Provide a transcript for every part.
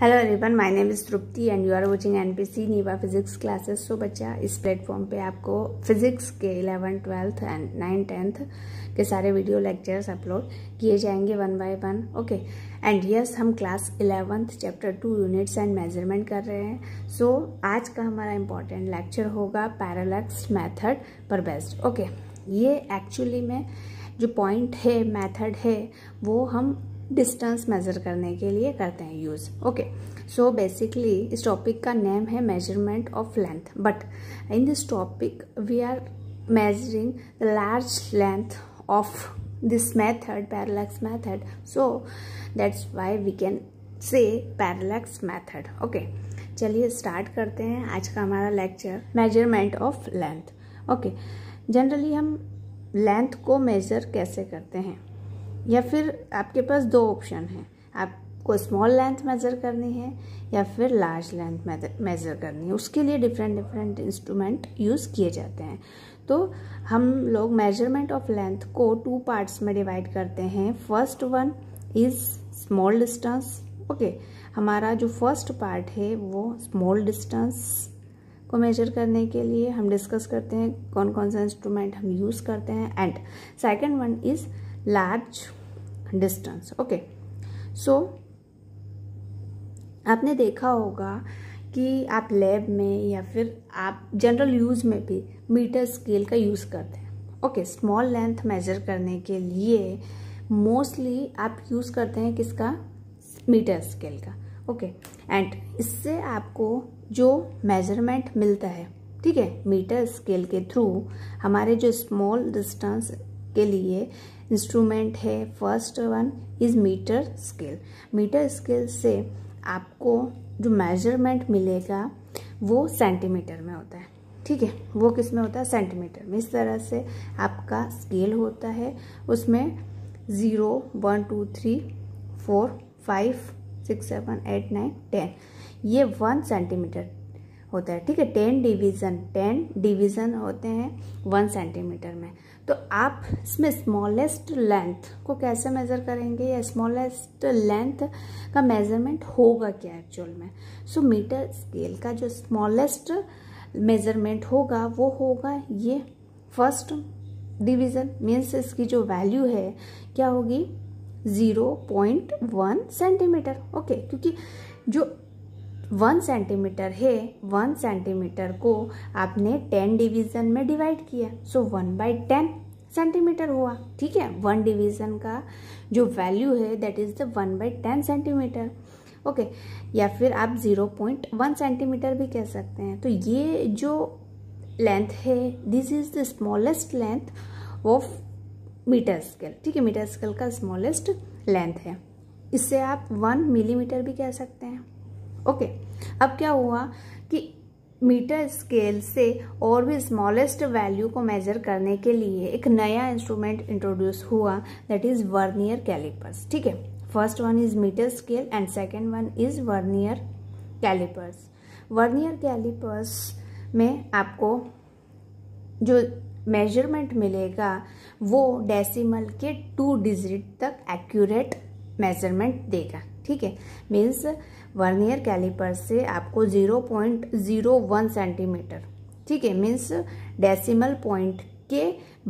hello everyone my name is Trupti and you are watching NPC नीवा physics classes so बच्चा इस platform पे आपको फिजिक्स के eleven twelfth and nine tenth के सारे वीडियो लेक्चर्स अपलोड किए जाएंगे one by one okay and yes हम class eleventh chapter two units and measurement कर रहे हैं सो so, आज का हमारा इम्पोर्टेंट लेक्चर होगा पैरालक्स मैथड पर बेस्ट ओके ये एक्चुअली में जो पॉइंट है मेथड है वो हम डिस्टेंस मेज़र करने के लिए करते हैं यूज़ ओके सो बेसिकली इस टॉपिक का नेम है measurement of length but in this topic we are measuring the large length of this method parallax method so that's why we can say parallax method okay चलिए start करते हैं आज का हमारा lecture measurement of length okay generally हम length को measure कैसे करते हैं या फिर आपके पास दो ऑप्शन हैं आपको स्मॉल लेंथ मेज़र करनी है या फिर लार्ज लेंथ मेज़र करनी है उसके लिए डिफरेंट डिफरेंट इंस्ट्रूमेंट यूज़ किए जाते हैं तो हम लोग मेजरमेंट ऑफ लेंथ को टू पार्ट्स में डिवाइड करते हैं first one is small distance okay हमारा जो फर्स्ट पार्ट है वो स्मॉल डिस्टेंस को मेजर करने के लिए हम डिस्कस करते हैं कौन कौन सा इंस्ट्रूमेंट हम यूज़ करते हैं and second one is large distance okay so आपने देखा होगा कि आप लैब में या फिर आप जनरल यूज़ में भी मीटर स्केल का यूज़ करते हैं ओके स्मॉल लेंथ मेजर करने के लिए मोस्टली आप यूज़ करते हैं किसका मीटर स्केल का ओके एंड इससे आपको जो मेजरमेंट मिलता है ठीक है मीटर स्केल के थ्रू हमारे जो स्मॉल डिस्टेंस के लिए इंस्ट्रूमेंट है first one is metre scale metre scale से आपको जो मेजरमेंट मिलेगा वो सेंटीमीटर में होता है ठीक है वो किस में होता है सेंटीमीटर में इस तरह से आपका स्केल होता है उसमें zero one two three four five six seven eight nine ten ये वन सेंटीमीटर होता है ठीक है टेन डिवीज़न टेन डिवीज़न होते हैं वन सेंटीमीटर में तो आप इसमें स्मॉलेस्ट लेंथ को कैसे मेज़र करेंगे या स्मॉलेस्ट लेंथ का मेज़रमेंट होगा क्या एक्चुअल में सो मीटर स्केल का जो स्मॉलेस्ट मेज़रमेंट होगा वो होगा ये फर्स्ट डिवीज़न मीन्स इसकी जो वैल्यू है क्या होगी zero point one centimetre okay क्योंकि जो वन सेंटीमीटर है वन सेंटीमीटर को आपने टेन डिवीज़न में डिवाइड किया so one by ten centimetre हुआ ठीक है वन डिवीज़न का जो वैल्यू है that is the one by ten centimetre okay या फिर आप ज़ीरो पॉइंट वन सेंटीमीटर भी कह सकते हैं तो ये जो लेंथ है this is the smallest length of metre scale ठीक है मीटर स्केल का स्मॉलेस्ट लेंथ है इससे आप वन मिलीमीटर भी कह सकते हैं ओके okay, अब क्या हुआ कि मीटर स्केल से और भी स्मॉलेस्ट वैल्यू को मेजर करने के लिए एक नया इंस्ट्रूमेंट इंट्रोड्यूस हुआ दैट इज वर्नियर कैलिपर्स ठीक है first one is metre scale and second one is vernier callipers vernier callipers में आपको जो मेजरमेंट मिलेगा वो डेसिमल के टू डिजिट तक एक्यूरेट मेजरमेंट देगा ठीक है मीन्स वर्नियर कैलिपर से आपको 0.01 सेंटीमीटर ठीक है मीन्स डेसिमल पॉइंट के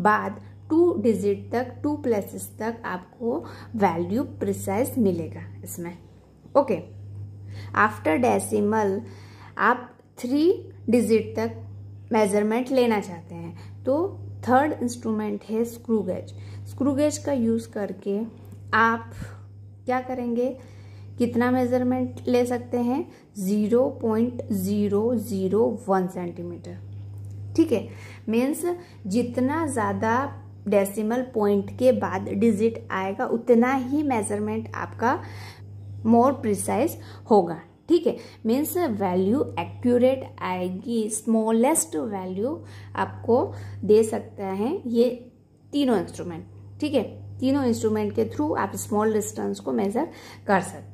बाद टू डिजिट तक टू प्लेसेस तक आपको वैल्यू प्रिसाइज मिलेगा इसमें ओके आफ्टर डेसिमल आप थ्री डिजिट तक मेजरमेंट लेना चाहते हैं तो थर्ड इंस्ट्रूमेंट है स्क्रू स्क्रूगेज स्क्रू का यूज़ करके आप क्या करेंगे कितना मेज़रमेंट ले सकते हैं zero point zero zero one centimetre ठीक है मीन्स जितना ज़्यादा डेसिमल पॉइंट के बाद डिजिट आएगा उतना ही मेज़रमेंट आपका मोर प्रिसाइज होगा ठीक है मीन्स वैल्यू एक्यूरेट आएगी स्मॉलेस्ट वैल्यू आपको दे सकता है ये तीनों इंस्ट्रूमेंट ठीक है तीनों इंस्ट्रूमेंट के थ्रू आप स्मॉल डिस्टेंस को मेज़र कर सकते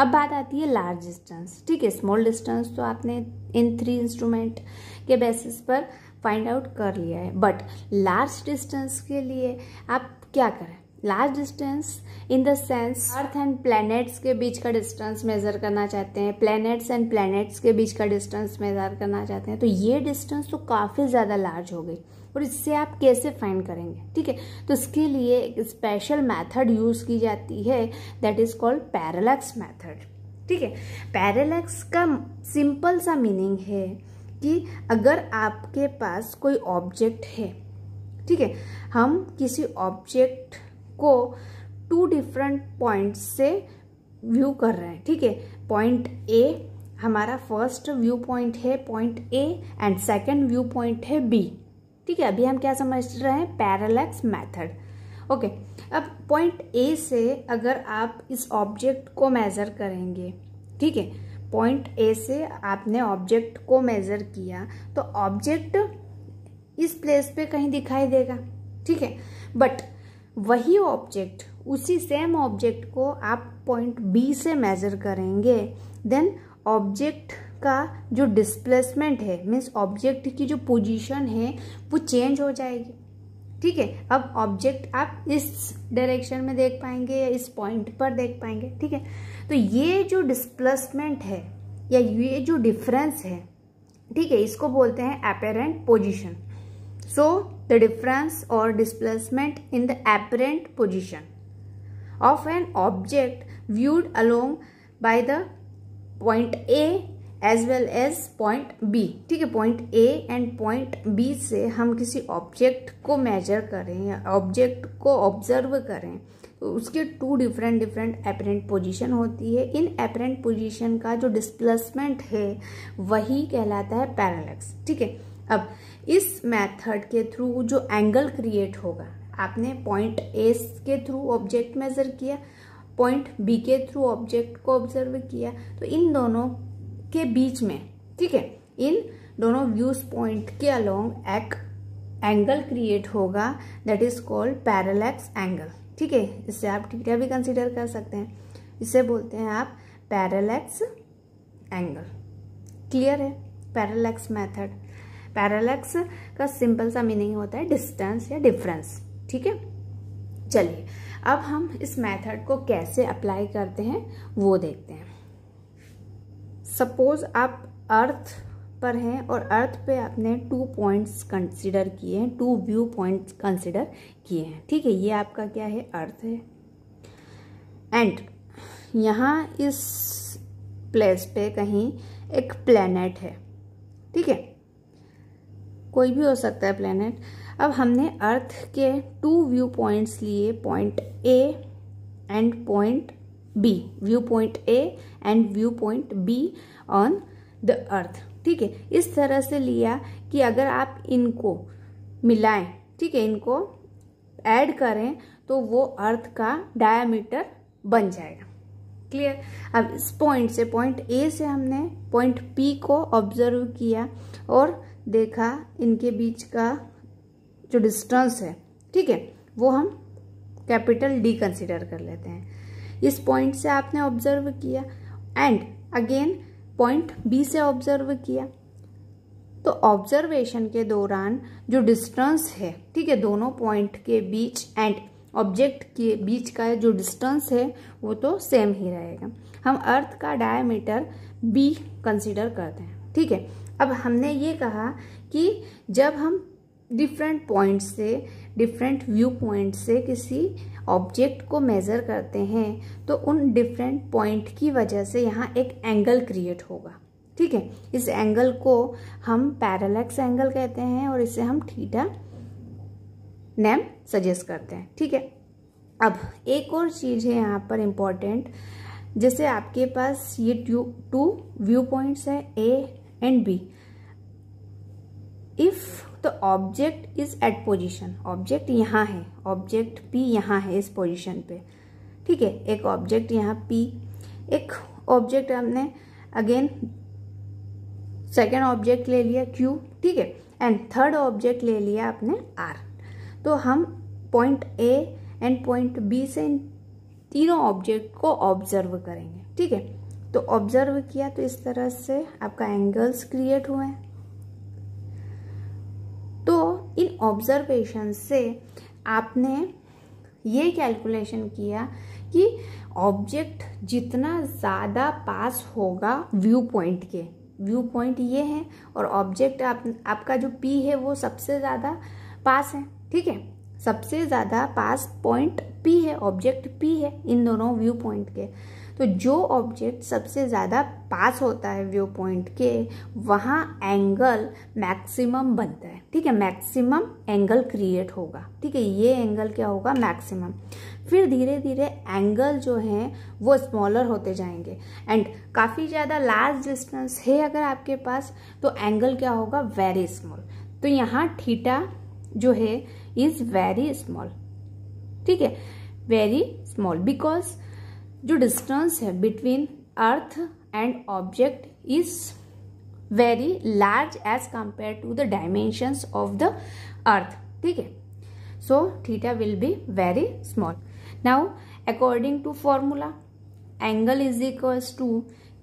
अब बात आती है लार्ज डिस्टेंस ठीक है स्मॉल डिस्टेंस तो आपने इन थ्री इंस्ट्रूमेंट के बेसिस पर फाइंड आउट कर लिया है बट लार्ज डिस्टेंस के लिए आप क्या करें large distance in the sense earth and planets के बीच का डिस्टेंस मेज़र करना चाहते हैं प्लैनेट्स एंड प्लैनेट्स के बीच का डिस्टेंस मेज़र करना चाहते हैं तो ये डिस्टेंस तो काफ़ी ज़्यादा लार्ज हो गई और इससे आप कैसे फाइंड करेंगे ठीक है तो इसके लिए एक स्पेशल मेथड यूज़ की जाती है that is called parallax method ठीक है पैरलैक्स का सिंपल सा मीनिंग है कि अगर आपके पास कोई ऑब्जेक्ट है ठीक है हम किसी ऑब्जेक्ट को टू डिफरेंट पॉइंट से व्यू कर रहे हैं ठीक है पॉइंट ए हमारा फर्स्ट व्यू पॉइंट है point A and second view point है बी ठीक है अभी हम क्या समझ रहे हैं पैरालैक्स मैथड ओके अब पॉइंट ए से अगर आप इस ऑब्जेक्ट को मेज़र करेंगे ठीक है पॉइंट ए से आपने ऑब्जेक्ट को मेज़र किया तो ऑब्जेक्ट इस प्लेस पे कहीं दिखाई देगा ठीक है बट वही ऑब्जेक्ट उसी सेम ऑब्जेक्ट को आप पॉइंट बी से मेज़र करेंगे देन ऑब्जेक्ट का जो डिस्प्लेसमेंट है मीन्स ऑब्जेक्ट की जो पोजीशन है वो चेंज हो जाएगी ठीक है अब ऑब्जेक्ट आप इस डायरेक्शन में देख पाएंगे या इस पॉइंट पर देख पाएंगे ठीक है तो ये जो डिस्प्लेसमेंट है या ये जो डिफरेंस है ठीक है इसको बोलते हैं apparent position so the difference और displacement in the apparent position of an object viewed along by the point A as well as point B ठीक है point A and point B से हम किसी ऑब्जेक्ट को मेजर करें या object को ऑब्जर्व करें तो उसके two different different apparent position होती है इन एपरेंट पोजिशन का जो डिस्प्लेसमेंट है वही कहलाता है पैरालेक्स ठीक है अब इस मेथड के थ्रू जो एंगल क्रिएट होगा आपने पॉइंट ए के थ्रू ऑब्जेक्ट मेजर किया पॉइंट बी के थ्रू ऑब्जेक्ट को ऑब्जर्व किया तो इन दोनों के बीच में ठीक है इन दोनों व्यूज पॉइंट के अलोंग एक एंगल क्रिएट होगा that is called parallax angle ठीक है इससे आप थीटा भी कंसिडर कर सकते हैं इसे बोलते हैं आप पैरालैक्स एंगल क्लियर है पैरालैक्स मेथड पैरालैक्स का सिंपल सा मीनिंग होता है डिस्टेंस या डिफरेंस ठीक है चलिए अब हम इस मेथड को कैसे अप्लाई करते हैं वो देखते हैं सपोज आप अर्थ पर हैं और अर्थ पे आपने टू पॉइंट्स कंसिडर किए हैं टू व्यू पॉइंट्स कंसिडर किए हैं ठीक है ये आपका क्या है अर्थ है एंड यहाँ इस प्लेस पे कहीं एक प्लेनेट है ठीक है कोई भी हो सकता है प्लेनेट अब हमने अर्थ के टू व्यू पॉइंट्स लिए point A and point B view point A and view point B on the earth ठीक है इस तरह से लिया कि अगर आप इनको मिलाएं ठीक है इनको ऐड करें तो वो अर्थ का डायामीटर बन जाएगा क्लियर अब इस पॉइंट से पॉइंट ए से हमने पॉइंट पी को ऑब्जर्व किया और देखा इनके बीच का जो डिस्टेंस है ठीक है वो हम कैपिटल डी कंसिडर कर लेते हैं इस पॉइंट से आपने ऑब्जर्व किया एंड अगेन पॉइंट बी से ऑब्जर्व किया तो ऑब्जर्वेशन के दौरान जो डिस्टेंस है ठीक है दोनों पॉइंट के बीच एंड ऑब्जेक्ट के बीच का जो डिस्टेंस है वो तो सेम ही रहेगा हम अर्थ का डायमीटर बी कंसिडर करते हैं ठीक है अब हमने ये कहा कि जब हम डिफरेंट पॉइंट से डिफरेंट व्यू पॉइंट से किसी ऑब्जेक्ट को मेज़र करते हैं तो उन डिफरेंट पॉइंट की वजह से यहाँ एक एंगल क्रिएट होगा ठीक है इस एंगल को हम पैरालेक्स एंगल कहते हैं और इसे हम थीटा नेम सजेस्ट करते हैं ठीक है अब एक और चीज़ है यहाँ पर इम्पॉर्टेंट जैसे आपके पास ये टू व्यू पॉइंट्स है ए एंड बी इफ़ तो object is at position object यहाँ है ऑब्जेक्ट पी यहाँ है इस पोजिशन पे ठीक है एक ऑब्जेक्ट यहाँ पी एक ऑब्जेक्ट हमने अगेन सेकेंड ऑब्जेक्ट ले लिया क्यू ठीक है एंड थर्ड ऑब्जेक्ट ले लिया आपने आर तो हम point A and point B से इन तीनों ऑब्जेक्ट को ऑब्जर्व करेंगे ठीक है तो ऑब्जर्व किया तो इस तरह से आपका एंगल्स क्रिएट हुए हैं ऑब्जर्वेशन से आपने ये कैलकुलेशन किया कि ऑब्जेक्ट जितना ज़्यादा पास होगा व्यू पॉइंट के व्यू पॉइंट ये है और ऑब्जेक्ट आप आपका जो पी है वो सबसे ज़्यादा पास है ठीक है सबसे ज़्यादा पास पॉइंट पी है ऑब्जेक्ट पी है इन दोनों व्यू पॉइंट के तो जो ऑब्जेक्ट सबसे ज़्यादा पास होता है व्यू पॉइंट के वहाँ एंगल मैक्सिमम बनता है ठीक है मैक्सिमम एंगल क्रिएट होगा ठीक है ये एंगल क्या होगा मैक्सिमम फिर धीरे धीरे एंगल जो हैं वो स्मॉलर होते जाएंगे एंड काफ़ी ज़्यादा लार्ज डिस्टेंस है अगर आपके पास तो एंगल क्या होगा वेरी स्मॉल तो यहाँ ठीटा जो है इज़ वेरी स्मॉल ठीक है वेरी स्मॉल बिकॉज जो डिस्टेंस है between earth and object is very large as compare to the dimensions of the earth ठीक है so theta will be very small now according to formula angle is equals to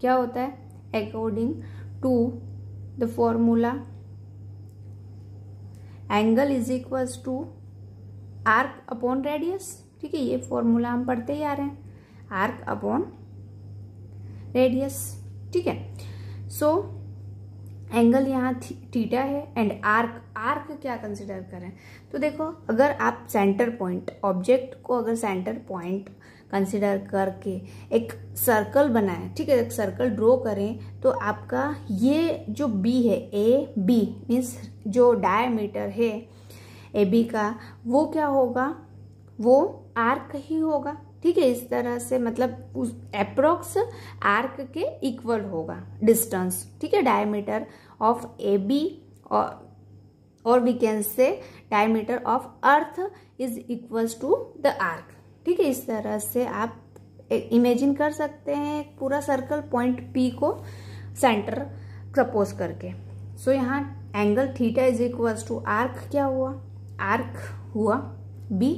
क्या होता है according to the formula angle is equals to arc upon radius ठीक है ये formula हम पढ़ते ही आ रहे हैं आर्क अपॉन रेडियस ठीक है सो एंगल यहाँ थीटा है एंड आर्क आर्क क्या कंसिडर करें तो देखो अगर आप सेंटर पॉइंट ऑब्जेक्ट को अगर सेंटर पॉइंट कंसिडर करके एक सर्कल बनाएं ठीक है एक सर्कल ड्रॉ करें तो आपका ये जो बी है ए बी मीन्स जो डायमीटर है ए बी का वो क्या होगा वो आर्क ही होगा ठीक है इस तरह से मतलब उस अप्रोक्स आर्क के इक्वल होगा डिस्टेंस ठीक है डायमीटर ऑफ ए बी और we can say diameter of earth is equal to the arc ठीक है इस तरह से आप इमेजिन कर सकते हैं पूरा सर्कल पॉइंट पी को सेंटर प्रपोज करके सो so, यहाँ angle theta is equal to arc क्या हुआ आर्क हुआ बी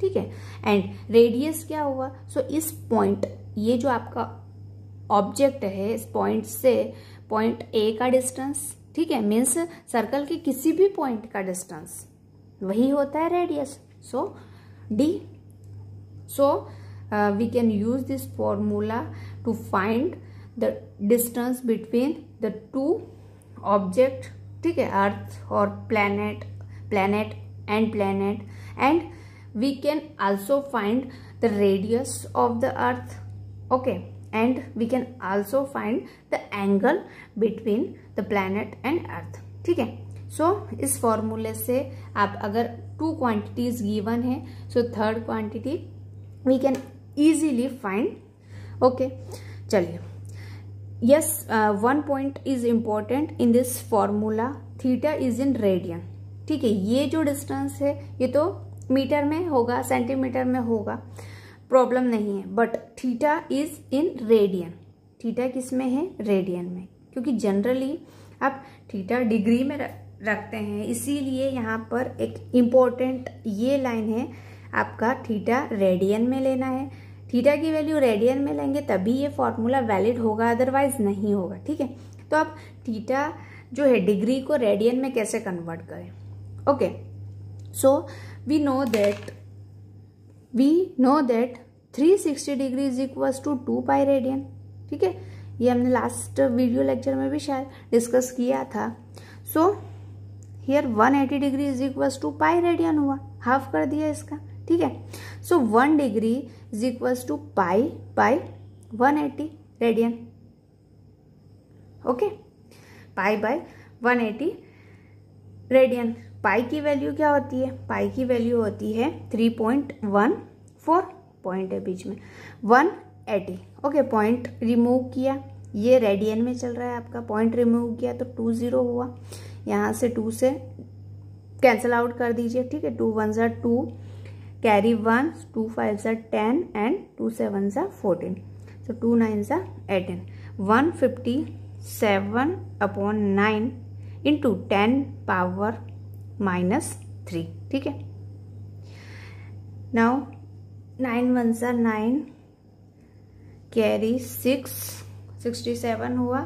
ठीक है एंड रेडियस क्या हुआ सो so, इस पॉइंट ये जो आपका ऑब्जेक्ट है इस पॉइंट से पॉइंट ए का डिस्टेंस ठीक है मीन्स सर्कल के किसी भी पॉइंट का डिस्टेंस वही होता है radius so D so we can use this formula to find the distance between the two object ठीक है अर्थ और planet planet and planet and we can also find the radius of the earth okay and we can also find the angle between the planet and earth ठीक है सो so, इस फॉर्मूले से आप अगर टू क्वांटिटीज गिवन है so third quantity we can easily find okay चलिए yes one point is important in this formula theta is in radian ठीक है ये जो डिस्टेंस है ये तो मीटर में होगा सेंटीमीटर में होगा प्रॉब्लम नहीं है but theta is in radian theta किस में है रेडियन में क्योंकि जनरली आप थीटा डिग्री में रखते हैं इसीलिए यहाँ पर एक इम्पॉर्टेंट ये लाइन है आपका थीटा रेडियन में लेना है थीटा की वैल्यू रेडियन में लेंगे तभी ये फॉर्मूला वैलिड होगा अदरवाइज नहीं होगा ठीक है तो आप थीटा जो है डिग्री को रेडियन में कैसे कन्वर्ट करें okay so so, we know that we know that 360 degree is equal to two pi radian ठीक है ये हमने लास्ट वीडियो लेक्चर में भी शायद डिस्कस किया था so here 180 degree is equal to pi radian हुआ हाफ कर दिया इसका ठीक है so one degree is equal to pi pi 180 radian okay pi by 180 radian pi की वैल्यू क्या होती है पाई की वैल्यू होती है three point one four point है बीच में one eighty okay point remove किया ये रेडियन में चल रहा है आपका पॉइंट रिमूव किया तो टू जीरो हुआ यहाँ से टू से कैंसिल आउट कर दीजिए ठीक है टू वन ज़ा two carry one two five ज़ा टेन एंड टू सेवन ज़ा फोर्टीन तो टू नाइन ज़ा eighteen one fifty seven upon nine into ten power minus three ठीक है नाउ नाइन वन सर nine carry six sixty seven हुआ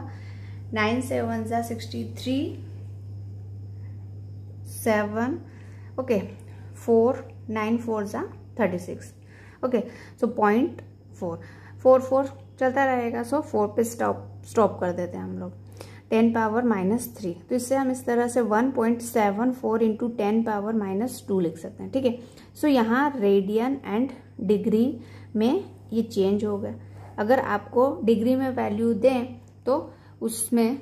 nine seven सा sixty three seven okay four nine four सा thirty six okay so point four four four चलता रहेगा so four पे stop stop कर देते हैं हम लोग टेन पावर माइनस थ्री तो इससे हम इस तरह से one point seven four into ten power minus two लिख सकते हैं ठीक है सो यहाँ रेडियन एंड डिग्री में ये चेंज हो गया अगर आपको डिग्री में वैल्यू दें तो उसमें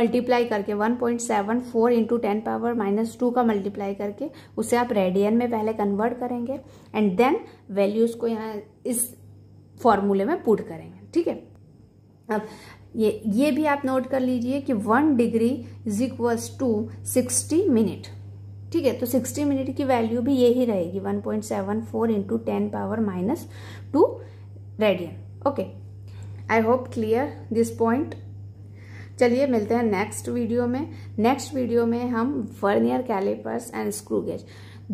मल्टीप्लाई करके 1.74 point seven four into ten power minus two का मल्टीप्लाई करके उसे आप रेडियन में पहले कन्वर्ट करेंगे एंड देन वैल्यूज़ को यहाँ इस फॉर्मूले में पुट करेंगे ठीक है अब ये ये भी आप नोट कर लीजिए कि one degree is equals to sixty minute ठीक है तो सिक्सटी मिनट की वैल्यू भी यही रहेगी one point seven four into ten power minus two radian okay I hope clear this point चलिए मिलते हैं नेक्स्ट वीडियो में नेक्स्ट वीडियो में हम vernier callipers and screw gauge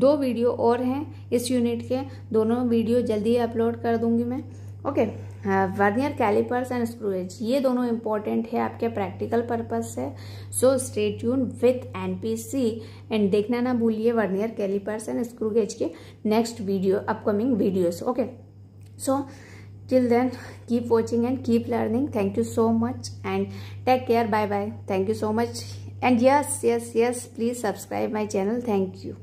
दो वीडियो और हैं इस यूनिट के दोनों वीडियो जल्दी ही अपलोड कर दूंगी मैं ओके okay, हाँ, वर्नियर कैलिपर्स एंड स्क्रूज ये दोनों इंपॉर्टेंट है आपके प्रैक्टिकल पर्पज से सो स्टेट यून विथ सी एंड देखना ना भूलिए वर्नियर कैलिपर्स एंड स्क्रूगेज के next video upcoming videos okay so till then keep watching and keep learning thank you so much and take care bye bye thank you so much and yes yes yes please subscribe my channel thank you